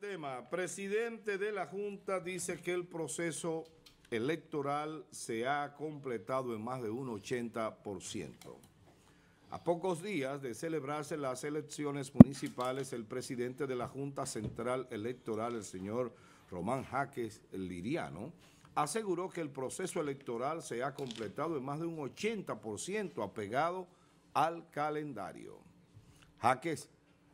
tema. Presidente de la Junta dice que el proceso electoral se ha completado en más de un 80%. A pocos días de celebrarse las elecciones municipales, el presidente de la Junta Central Electoral, el señor Román Jaques Liriano, aseguró que el proceso electoral se ha completado en más de un 80% apegado al calendario. Jaques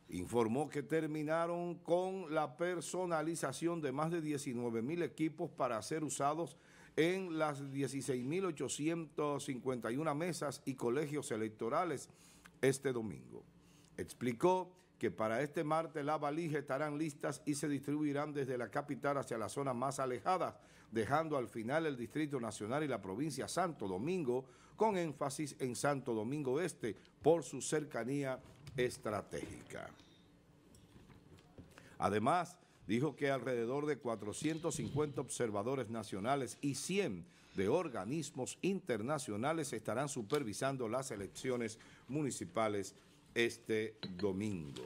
informó que terminaron con la personalización de más de 19 mil equipos para ser usados en las 16.851 mesas y colegios electorales este domingo. Explicó que para este martes las valijas estarán listas y se distribuirán desde la capital hacia las zonas más alejadas, dejando al final el Distrito Nacional y la provincia Santo Domingo, con énfasis en Santo Domingo Este por su cercanía estratégica. Además, dijo que alrededor de 450 observadores nacionales y 100 de organismos internacionales estarán supervisando las elecciones municipales este domingo.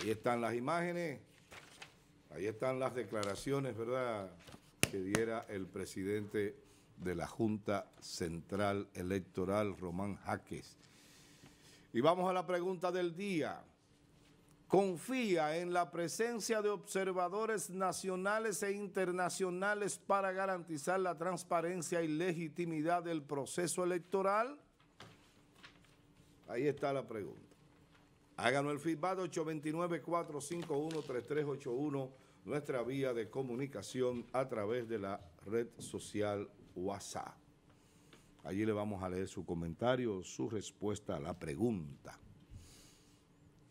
Ahí están las imágenes, ahí están las declaraciones, ¿verdad?, que diera el presidente de la Junta Central Electoral, Román Jaques. Y vamos a la pregunta del día. Confía en la presencia de observadores nacionales e internacionales para garantizar la transparencia y legitimidad del proceso electoral. Ahí está la pregunta. Háganos el feedback 829-451-3381, nuestra vía de comunicación a través de la red social WhatsApp. Allí le vamos a leer su comentario, su respuesta a la pregunta,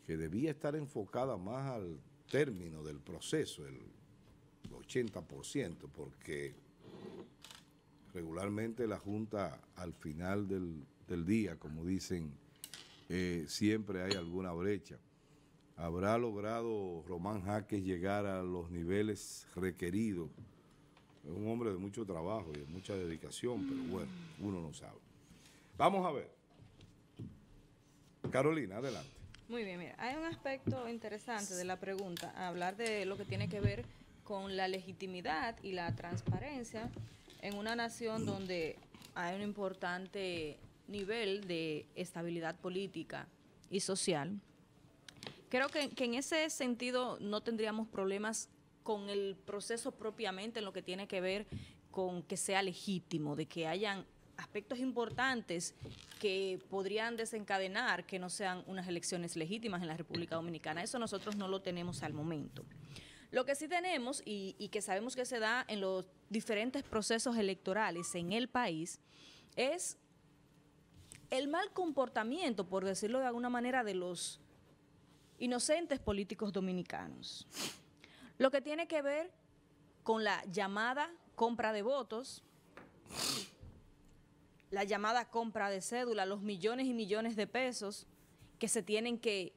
que debía estar enfocada más al término del proceso, el 80%, porque regularmente la Junta al final del, día, como dicen, eh, siempre hay alguna brecha. ¿Habrá logrado Román Jaque llegar a los niveles requeridos es un hombre de mucho trabajo y de mucha dedicación, pero bueno, uno no sabe. Vamos a ver. Carolina, adelante. Muy bien, mira, hay un aspecto interesante de la pregunta, hablar de lo que tiene que ver con la legitimidad y la transparencia en una nación donde hay un importante nivel de estabilidad política y social. Creo que, que en ese sentido no tendríamos problemas con el proceso propiamente en lo que tiene que ver con que sea legítimo, de que hayan aspectos importantes que podrían desencadenar que no sean unas elecciones legítimas en la República Dominicana. Eso nosotros no lo tenemos al momento. Lo que sí tenemos y, que sabemos que se da en los diferentes procesos electorales en el país es el mal comportamiento, por decirlo de alguna manera, de los inocentes políticos dominicanos. Lo que tiene que ver con la llamada compra de votos, la llamada compra de cédula, los millones y millones de pesos que se tienen que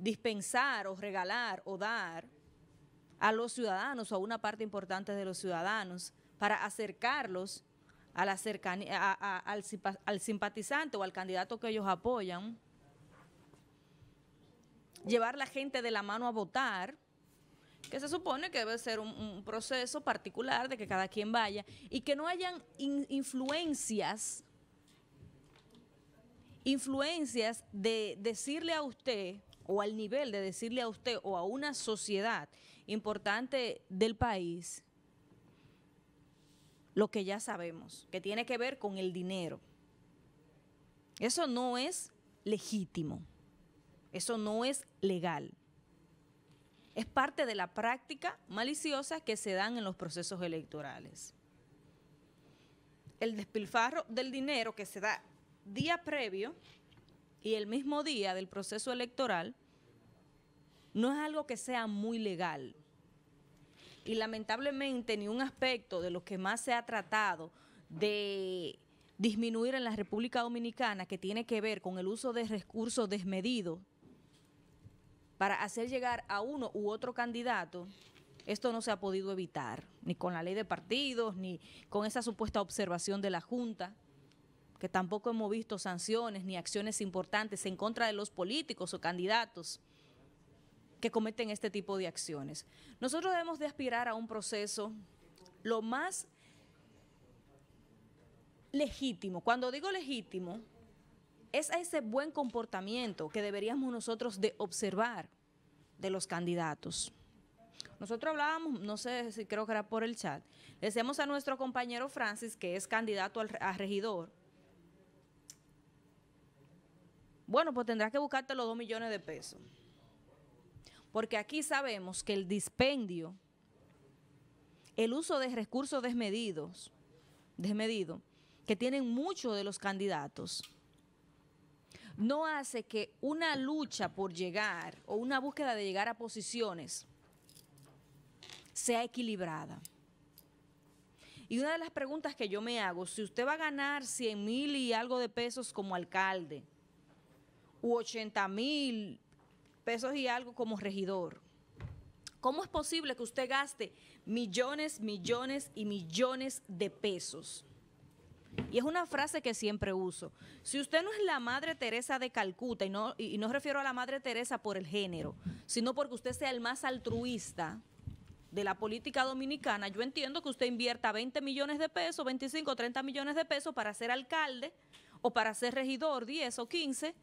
dispensar o regalar o dar a los ciudadanos o a una parte importante de los ciudadanos para acercarlos a la al, simpatizante o al candidato que ellos apoyan, llevar la gente de la mano a votar, que se supone que debe ser un, proceso particular de que cada quien vaya y que no hayan influencias, influencias de decirle a usted o al nivel de decirle a usted o a una sociedad importante del país lo que ya sabemos, que tiene que ver con el dinero. Eso no es legítimo, eso no es legal es parte de la práctica maliciosa que se dan en los procesos electorales. El despilfarro del dinero que se da día previo y el mismo día del proceso electoral no es algo que sea muy legal. Y lamentablemente ni un aspecto de lo que más se ha tratado de disminuir en la República Dominicana que tiene que ver con el uso de recursos desmedidos para hacer llegar a uno u otro candidato, esto no se ha podido evitar, ni con la ley de partidos, ni con esa supuesta observación de la Junta que tampoco hemos visto sanciones ni acciones importantes en contra de los políticos o candidatos que cometen este tipo de acciones. Nosotros debemos de aspirar a un proceso lo más legítimo. Cuando digo legítimo, es ese buen comportamiento que deberíamos nosotros de observar de los candidatos. Nosotros hablábamos, no sé si creo que era por el chat, decíamos a nuestro compañero Francis, que es candidato al, a regidor, bueno, pues tendrás que buscarte los dos millones de pesos. Porque aquí sabemos que el dispendio, el uso de recursos desmedidos, desmedido, que tienen muchos de los candidatos, no hace que una lucha por llegar o una búsqueda de llegar a posiciones sea equilibrada. Y una de las preguntas que yo me hago, si usted va a ganar 100 mil y algo de pesos como alcalde, u 80 mil pesos y algo como regidor, ¿cómo es posible que usted gaste millones, millones y millones de pesos? Y es una frase que siempre uso. Si usted no es la Madre Teresa de Calcuta, y no, y no refiero a la Madre Teresa por el género, sino porque usted sea el más altruista de la política dominicana, yo entiendo que usted invierta 20 millones de pesos, 25, 30 millones de pesos para ser alcalde o para ser regidor, 10 o 15,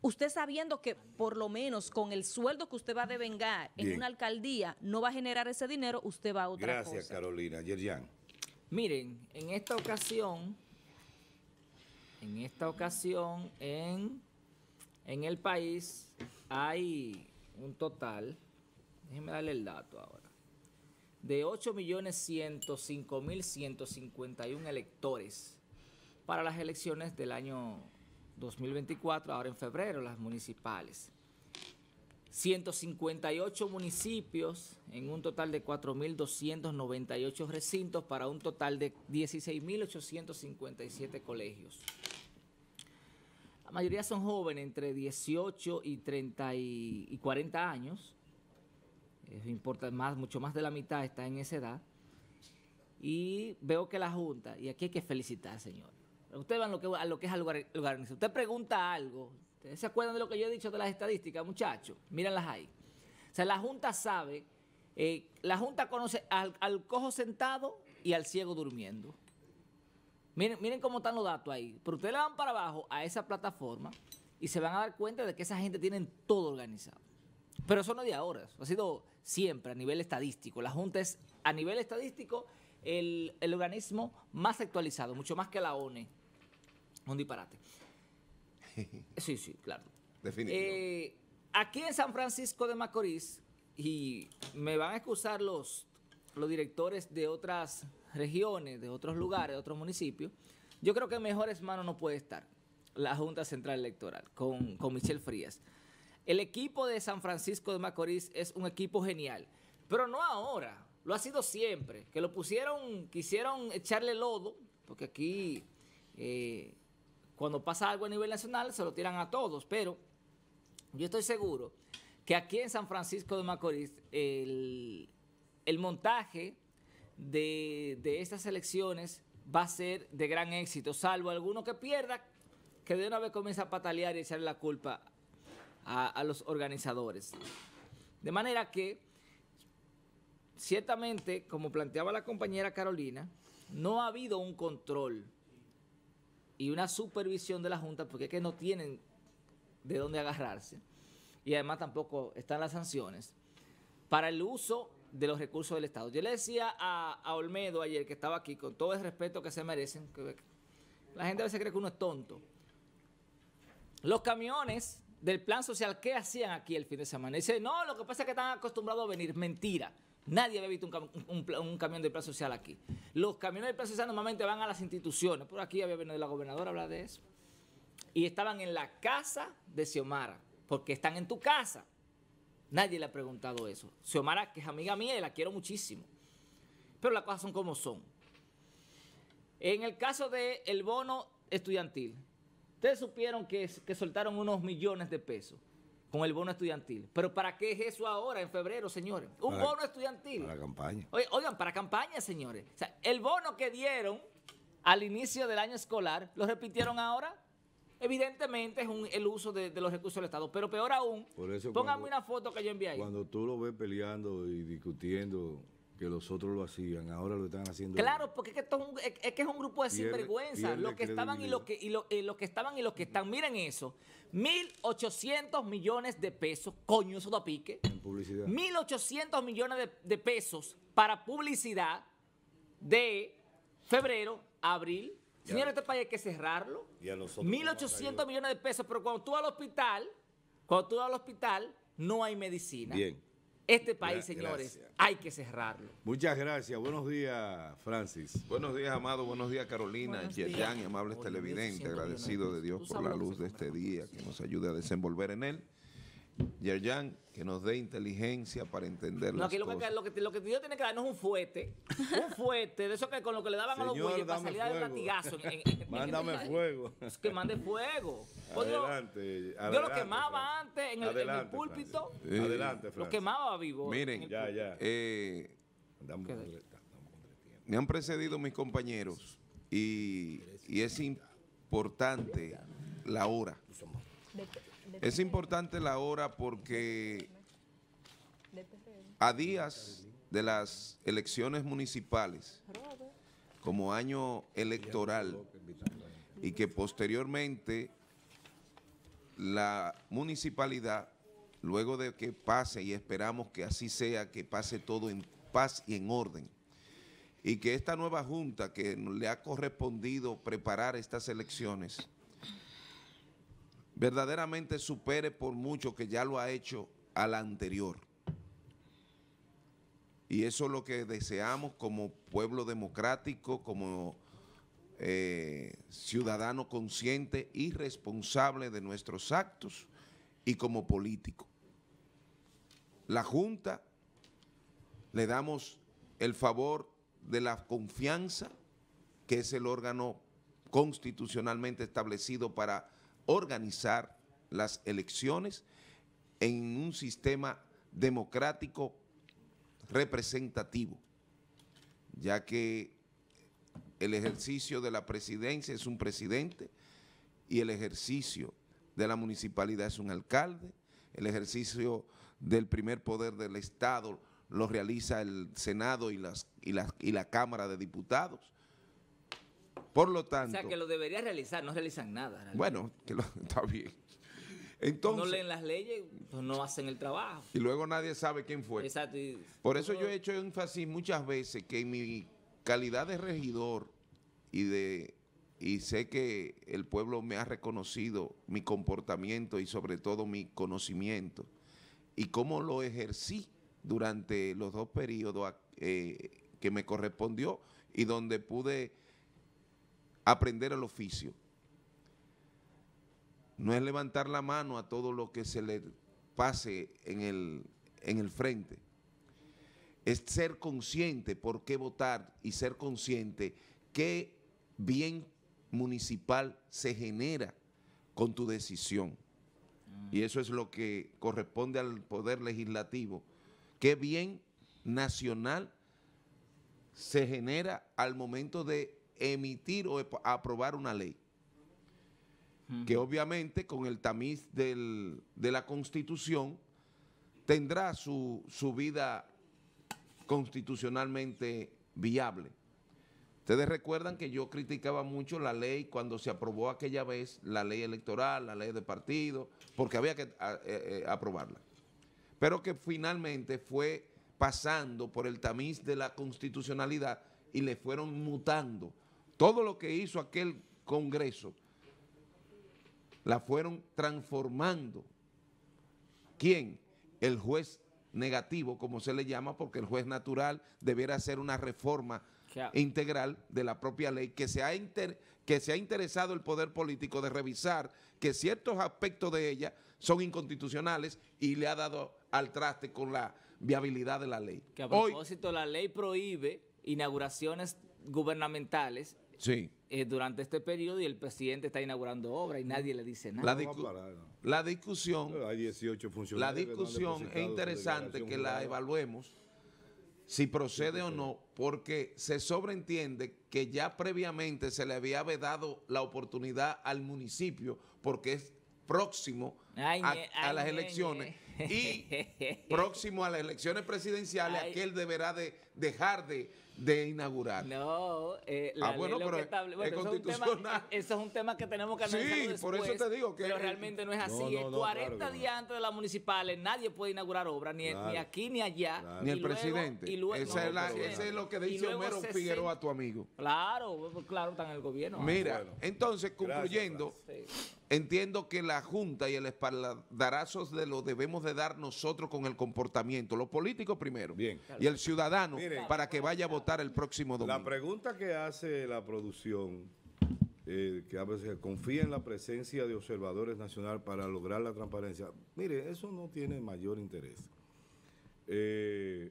usted sabiendo que por lo menos con el sueldo que usted va a devengar en una alcaldía no va a generar ese dinero, usted va a otra Gracias, cosa. Gracias, Carolina. Yerian. Miren, en esta ocasión, en esta ocasión en, en el país hay un total, déjenme darle el dato ahora, de 8.105.151 electores para las elecciones del año 2024, ahora en febrero, las municipales. 158 municipios en un total de 4.298 recintos para un total de 16.857 colegios. La mayoría son jóvenes entre 18 y 30 y 40 años. Es importa más, mucho más de la mitad está en esa edad. Y veo que la Junta, y aquí hay que felicitar, señor. usted va a lo que, a lo que es Usted pregunta algo, se acuerdan de lo que yo he dicho de las estadísticas, muchachos? Mírenlas ahí. O sea, la Junta sabe, eh, la Junta conoce al, cojo sentado y al ciego durmiendo. Miren, miren cómo están los datos ahí. Pero ustedes le van para abajo a esa plataforma y se van a dar cuenta de que esa gente tiene todo organizado. Pero eso no es de ahora, ha sido siempre a nivel estadístico. La Junta es a nivel estadístico el, el organismo más actualizado, mucho más que la ONE. Un disparate. Sí, sí, claro. Eh, aquí en San Francisco de Macorís, y me van a excusar los, directores de otras regiones, de otros lugares, de otros municipios, yo creo que en mejores manos no puede estar la Junta Central Electoral con, Michelle Frías. El equipo de San Francisco de Macorís es un equipo genial, pero no ahora, lo ha sido siempre, que lo pusieron, quisieron echarle lodo, porque aquí... Eh, cuando pasa algo a nivel nacional, se lo tiran a todos, pero yo estoy seguro que aquí en San Francisco de Macorís el, montaje de, estas elecciones va a ser de gran éxito, salvo alguno que pierda, que de una vez comienza a patalear y echarle la culpa a, a los organizadores. De manera que, ciertamente, como planteaba la compañera Carolina, no ha habido un control y una supervisión de la Junta, porque es que no tienen de dónde agarrarse, y además tampoco están las sanciones, para el uso de los recursos del Estado. Yo le decía a, Olmedo ayer, que estaba aquí, con todo el respeto que se merecen, la gente a veces cree que uno es tonto. Los camiones del plan social, ¿qué hacían aquí el fin de semana? Dice, no, lo que pasa es que están acostumbrados a venir. Mentira. Nadie había visto un, camión de plazo social aquí. Los camiones de plazo social normalmente van a las instituciones. Por aquí había venido la gobernadora a hablar de eso. Y estaban en la casa de Xiomara, porque están en tu casa. Nadie le ha preguntado eso. Xiomara, que es amiga mía y la quiero muchísimo. Pero las cosas son como son. En el caso del bono estudiantil, ustedes supieron que soltaron unos millones de pesos con el bono estudiantil. Pero ¿para qué es eso ahora, en febrero, señores? Un bono estudiantil. Para campaña. oigan, para campaña, señores. O sea, el bono que dieron al inicio del año escolar, ¿lo repitieron ahora? Evidentemente es el uso de, los recursos del Estado, pero peor aún, Por pónganme una foto que yo envié ahí. Cuando tú lo ves peleando y discutiendo que los otros lo hacían, ahora lo están haciendo. Claro, porque es que, es, un, grupo de sinvergüenza, los que estaban y los que, lo, eh, que estaban y los que están. Miren eso, 1.800 millones de pesos, coño, eso da pique. En publicidad. 1.800 millones de, pesos para publicidad de febrero, abril. Señores, este país hay que cerrarlo. Y 1.800 millones de pesos, pero cuando tú vas al hospital, cuando tú vas al hospital, no hay medicina. Bien. Este país, señores, hay que cerrarlo. Muchas gracias. Buenos días, Francis. Buenos días, Amado. Buenos días, Carolina, Yerian y amables televidentes. Agradecido de Dios por la luz de este día que nos ayude a desenvolver en él. Yerjan, que nos dé inteligencia para entender no, lo Que, lo, que, lo que Dios tiene que darnos es un fuete. Un fuete, de eso que con lo que le daban a los bueyes para salir de latigazo. En, Mándame fuego. Es que mande fuego. Pues adelante, Yo lo quemaba antes en el, púlpito. adelante, Lo quemaba vivo. Miren, ya, ya. Eh, me han precedido mis compañeros y, y es importante la hora. Es importante la hora porque a días de las elecciones municipales, como año electoral, y que posteriormente la municipalidad, luego de que pase, y esperamos que así sea, que pase todo en paz y en orden, y que esta nueva junta que le ha correspondido preparar estas elecciones verdaderamente supere por mucho que ya lo ha hecho al anterior. Y eso es lo que deseamos como pueblo democrático, como eh, ciudadano consciente y responsable de nuestros actos y como político. La Junta le damos el favor de la confianza, que es el órgano constitucionalmente establecido para organizar las elecciones en un sistema democrático representativo, ya que el ejercicio de la presidencia es un presidente y el ejercicio de la municipalidad es un alcalde, el ejercicio del primer poder del Estado lo realiza el Senado y, la Cámara de Diputados, por lo tanto. O sea, que lo debería realizar, no realizan nada. Bueno, que está bien. Entonces, no leen las leyes, pues, no hacen el trabajo. Y luego nadie sabe quién fue. Por eso yo he hecho énfasis muchas veces que en mi calidad de regidor y de y sé que el pueblo me ha reconocido mi comportamiento y sobre todo mi conocimiento y cómo lo ejercí durante los dos periodos eh, que me correspondió y donde pude aprender el oficio. No es levantar la mano a todo lo que se le pase en el, en el frente. Es ser consciente por qué votar y ser consciente qué bien municipal se genera con tu decisión. Mm. Y eso es lo que corresponde al poder legislativo. ¿Qué bien nacional se genera al momento de emitir o aprobar una ley. Que obviamente con el tamiz de la Constitución tendrá su, vida constitucionalmente viable. Ustedes recuerdan que yo criticaba mucho la ley cuando se aprobó aquella vez, la ley electoral, la ley de partido, porque había que eh, eh, aprobarla. Pero que finalmente fue pasando por el tamiz de la constitucionalidad y le fueron mutando todo lo que hizo aquel Congreso la fueron transformando. ¿Quién? El juez negativo, como se le llama, porque el juez natural debiera hacer una reforma integral de la propia ley que se, ha que se ha interesado el poder político de revisar que ciertos aspectos de ella son inconstitucionales y le ha dado al traste con la viabilidad de la ley. Que a propósito, la ley prohíbe inauguraciones gubernamentales Sí. Eh, durante este periodo y el presidente está inaugurando obras y nadie le dice nada. La, la discusión, Hay 18 la discusión es interesante que la evaluemos si procede o no, porque se sobreentiende que ya previamente se le había dado la oportunidad al municipio porque es próximo a, las elecciones y próximo a las elecciones presidenciales, que él deberá de dejar de, inaugurar. No, eh, la ah, es eso, Es eso es un tema que tenemos que analizar. Sí, por eso te digo que. Pero realmente no es así. 40 días antes de las municipales nadie puede inaugurar obra, ni, aquí ni allá. Ni el presidente. ese es lo que dice Homero Figueroa a tu amigo. Claro, pues, claro, está en el gobierno. Mira, entonces, concluyendo, entiendo que la Junta y el espaldarazo de lo debemos de dar nosotros con el comportamiento. Los políticos primero. Bien. Y el ciudadano para que vaya a votar el próximo domingo. La pregunta que hace la producción, eh, que a veces confía en la presencia de observadores nacionales para lograr la transparencia, mire, eso no tiene mayor interés. Eh,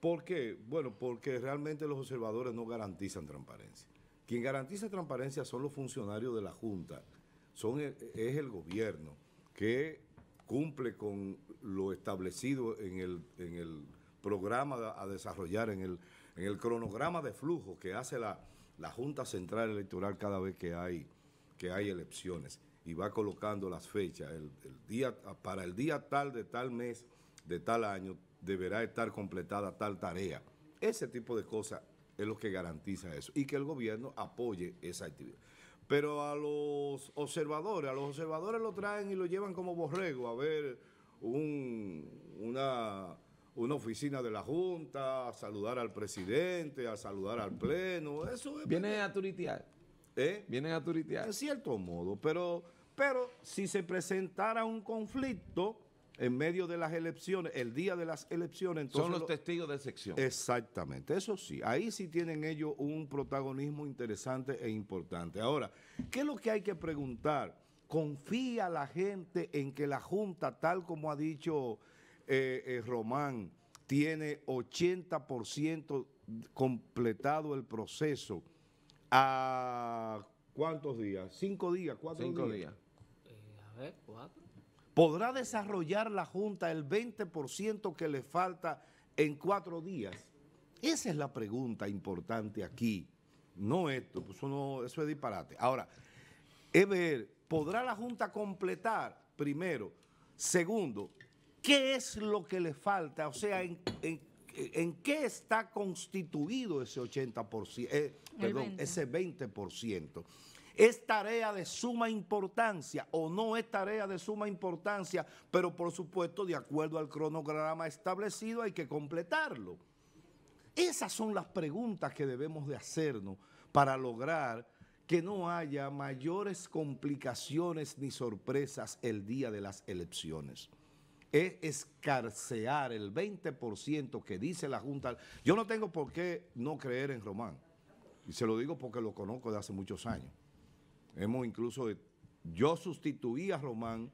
¿Por qué? Bueno, porque realmente los observadores no garantizan transparencia. Quien garantiza transparencia son los funcionarios de la Junta, son es el gobierno que cumple con lo establecido en el programa a desarrollar en el, en el cronograma de flujo que hace la, Junta Central Electoral cada vez que hay, que hay elecciones y va colocando las fechas. día, para el día tal de tal mes, de tal año, deberá estar completada tal tarea. Ese tipo de cosas es lo que garantiza eso y que el gobierno apoye esa actividad. Pero a los observadores, a los observadores lo traen y lo llevan como borrego a ver una una oficina de la Junta, a saludar al presidente, a saludar al pleno, eso es... Vienen a turitear. ¿Eh? Vienen a turitear. En cierto modo, pero, pero si se presentara un conflicto en medio de las elecciones, el día de las elecciones... Entonces Son los testigos de sección. Exactamente, eso sí. Ahí sí tienen ellos un protagonismo interesante e importante. Ahora, ¿qué es lo que hay que preguntar? ¿Confía la gente en que la Junta, tal como ha dicho eh, eh, Román tiene 80% completado el proceso. ¿A cuántos días? ¿Cinco días? ¿Cuatro Cinco días? Eh, a ver, ¿Podrá desarrollar la Junta el 20% que le falta en cuatro días? Esa es la pregunta importante aquí. No esto, pues, eso, eso es disparate. Ahora, Eber, ¿podrá la Junta completar, primero? Segundo, ¿Qué es lo que le falta? O sea, en, qué está constituido ese 80%, 20. Eh, ese 20%. ¿Es tarea de suma importancia o no es tarea de suma importancia? Pero por supuesto, de acuerdo al cronograma establecido, hay que completarlo. Esas son las preguntas que debemos de hacernos para lograr que no haya mayores complicaciones ni sorpresas el día de las elecciones es escarcear el 20% que dice la Junta. Yo no tengo por qué no creer en Román. Y se lo digo porque lo conozco de hace muchos años. Hemos incluso, yo sustituí a Román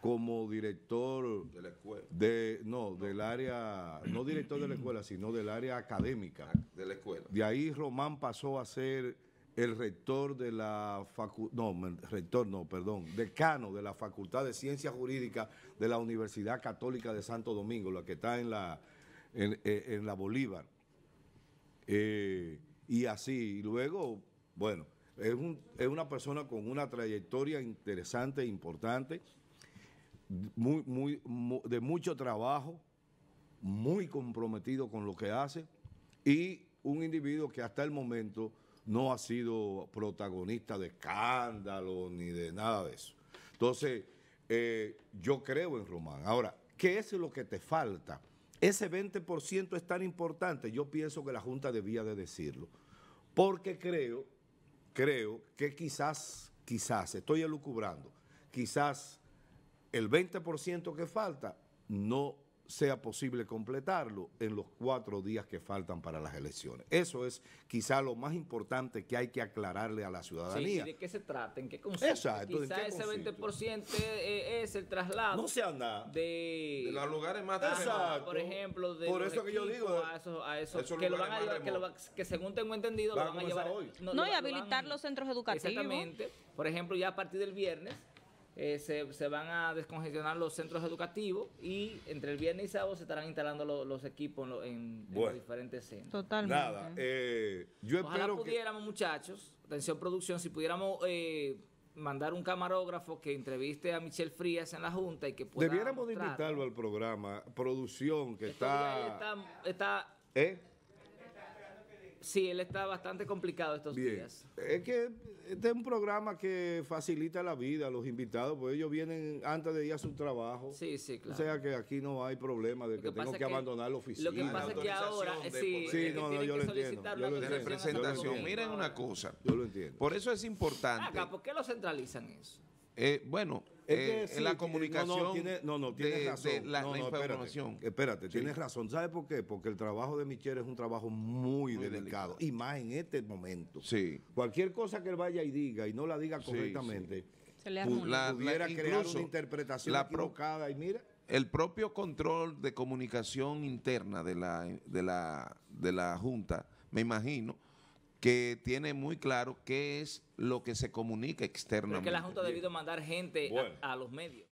como director de la escuela. De, no, del área, no director de la escuela, sino del área académica. De la escuela. De ahí Román pasó a ser el rector de la facultad, no, rector no, perdón, decano de la Facultad de Ciencias Jurídicas de la Universidad Católica de Santo Domingo, la que está en la, en, eh, la Bolívar. Eh, y así, y luego, bueno, es, una persona con una trayectoria interesante, e importante, muy, muy, de mucho trabajo, muy comprometido con lo que hace y un individuo que hasta el momento no ha sido protagonista de escándalo ni de nada de eso. Entonces, eh, yo creo en Román. Ahora, ¿qué es lo que te falta? Ese 20% es tan importante, yo pienso que la Junta debía de decirlo, porque creo, creo que quizás, quizás, estoy elucubrando, quizás el 20% que falta no sea posible completarlo en los cuatro días que faltan para las elecciones. Eso es quizá lo más importante que hay que aclararle a la ciudadanía. Sí, ¿De qué se trata? ¿En qué consiste? Exacto, quizá ese 20% eh, es el traslado no se anda. De, los lugares más Exacto. Por ejemplo, de Por eso que yo digo, a esos, que, lo van a llevar, que, lo que, según tengo entendido, lo van a llevar. Hoy. No, y habilitar los centros educativos. Exactamente. Por ejemplo, ya a partir del viernes eh, se, van a descongestionar los centros educativos y entre el viernes y sábado se estarán instalando los, equipos en, los diferentes centros. Totalmente. Nada, eh, Ojalá pudiéramos, muchachos, atención producción, si pudiéramos... Eh, mandar un camarógrafo que entreviste a Michelle Frías en la Junta y que pueda Debiéramos de invitarlo al programa, producción que está... Está, está ¿Eh? sí, él está bastante complicado estos días. Es que este es un programa que facilita la vida a los invitados, porque ellos vienen antes de ir a su trabajo. Sí, sí, claro. O sea que aquí no hay problema de que, tengo que, abandonar la oficina. Lo que pasa es que ahora, sí, sí no, no, yo lo entiendo. Yo lo entiendo. representación. Miren una cosa. Yo lo entiendo. Por eso es importante. Acá, ¿por qué lo centralizan eso? Eh, bueno, en eh, la comunicación. Eh, no, no, razón. la, Espérate, tienes razón. ¿Sabes por qué? Porque el trabajo de Michelle es un trabajo muy, delicado, y más en este momento. Sí. Cualquier cosa que él vaya y diga y no la diga correctamente, Se le la, pudiera la, crear una interpretación la y mira. El propio control de comunicación interna de la, de la, de la Junta, me imagino, que tiene muy claro qué es lo que se comunica externamente. Porque la Junta ha debido mandar gente a los medios.